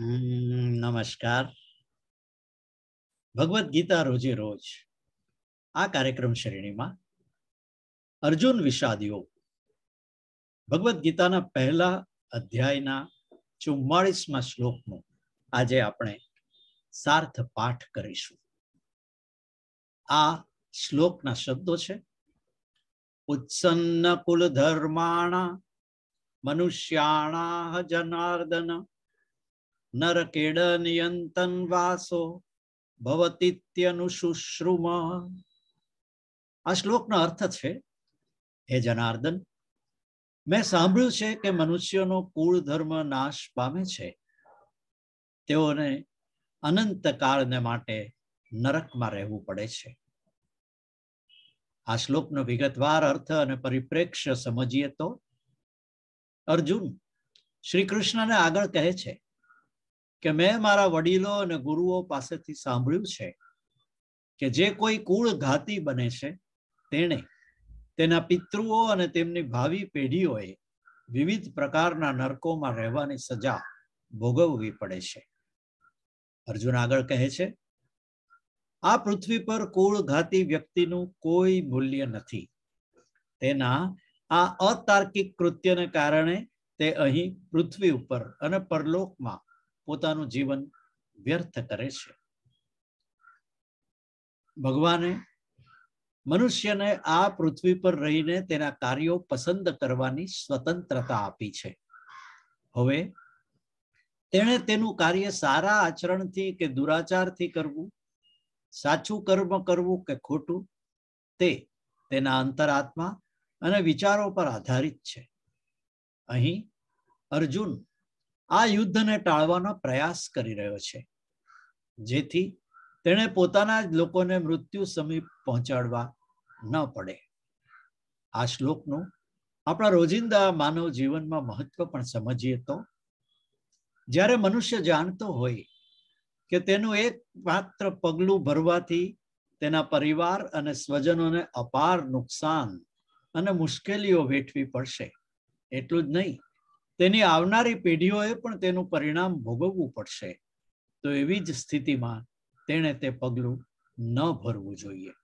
નમસ્કાર ભગવદ્ ગીતા રોજે રોજ આ કાર્યક્રમ શ્રેણીમાં અર્જુન વિષાદીઓ ભગવદ્ ગીતાના પહેલા અધ્યાયના ચુમ્માળીસમાં શ્લોકનું આજે આપણે સાર્થ પાઠ કરીશું આ શ્લોકના શબ્દો છે ઉત્સન્ન કુલ ધર્માણા મનુષ્યાણા જનાર્દન નર નિયંતન વાસો ભવતિત્યનું શુશ્રુમ આ શ્લોકનો અર્થ છે હે જનાર્દન મેં સાંભળ્યું છે કે મનુષ્યનો કુળ ધર્મ નાશ પામે છે તેઓને અનંત કાળને માટે નરકમાં રહેવું પડે છે આ શ્લોકનો વિગતવાર અર્થ અને પરિપ્રેક્ષ્ય સમજીએ તો અર્જુન શ્રી કૃષ્ણને આગળ કહે છે કે મેં મારા વડીલો અને ગુરુઓ પાસેથી સાંભળ્યું છે કે જે કોઈ કુળ ઘાતી બને છે તેણે તેના પિતૃઓ અને તેમની ભાવિ પેઢીઓએ વિવિધ પ્રકારના નરકોમાં રહેવાની સજા ભોગવવી પડે છે અર્જુન આગળ કહે છે આ પૃથ્વી પર કુળ ઘાતી વ્યક્તિનું કોઈ મૂલ્ય નથી તેના આ અતાર્કિક કૃત્યને કારણે તે અહીં પૃથ્વી ઉપર અને પરલોકમાં પોતાનું જીવન વ્યર્થ કરે છે ભગવાને મનુષ્યને આ પૃથ્વી પર રહીને તેના કાર્યો પસંદ કરવાની સ્વતંત્રતા આપી છે હવે તેણે તેનું કાર્ય સારા આચરણથી કે દુરાચારથી કરવું સાચું કર્મ કરવું કે ખોટું તે તેના અંતરાત્મા અને વિચારો પર આધારિત છે અહીં અર્જુન આ યુદ્ધને ટાળવાનો પ્રયાસ કરી રહ્યો છે જેથી તેણે પોતાના જ લોકોને મૃત્યુ સમીપ પહોંચાડવા ન પડે આ શ્લોકનું આપણા રોજિંદા માનવ જીવનમાં મહત્વ પણ સમજીએ તો જ્યારે મનુષ્ય જાણતો હોય કે તેનું એક માત્ર પગલું ભરવાથી તેના પરિવાર અને સ્વજનોને અપાર નુકસાન અને મુશ્કેલીઓ વેઠવી પડશે એટલું જ નહીં તેની આવનારી પેઢીઓએ પણ તેનું પરિણામ ભોગવવું પડશે તો એવી જ સ્થિતિમાં તેણે તે પગલું ન ભરવું જોઈએ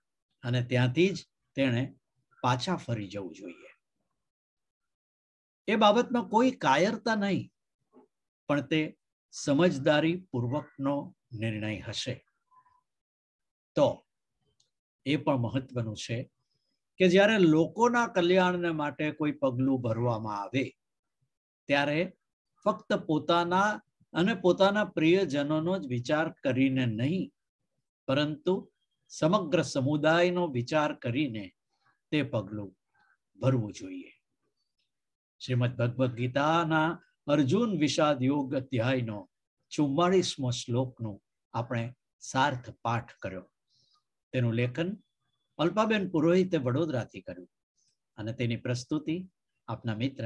અને ત્યાંથી જ તેણે પાછા ફરી જવું જોઈએ એ બાબતમાં કોઈ કાયરતા નહીં પણ તે સમજદારી પૂર્વકનો નિર્ણય હશે તો એ પણ મહત્વનું છે કે જ્યારે લોકોના કલ્યાણને માટે કોઈ પગલું ભરવામાં આવે ત્યારે ફક્ત પોતાના અને પોતાના પ્રિયજનોનો જ વિચાર કરીને નહીં પરંતુ સમગ્ર સમુદાયનો વિચાર કરીને તે પગલું ભરવું જોઈએ શ્રીમદ ભગવદ્ ગીતાના અર્જુન વિષાદ યોગ અધ્યાયનો ચુમ્માળીસમો શ્લોકનો આપણે સાર્થ પાઠ કર્યો તેનું લેખન અલ્પાબેન પુરોહિતે વડોદરાથી કર્યું અને તેની પ્રસ્તુતિ આપના મિત્ર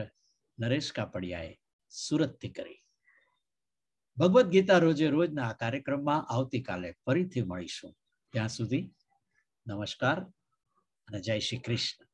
નરેશ કાપડિયાએ સુરતથી કરી ભગવદ્ ગીતા રોજે રોજના આ કાર્યક્રમમાં આવતીકાલે ફરીથી મળીશું ત્યાં સુધી નમસ્કાર અને જય શ્રી કૃષ્ણ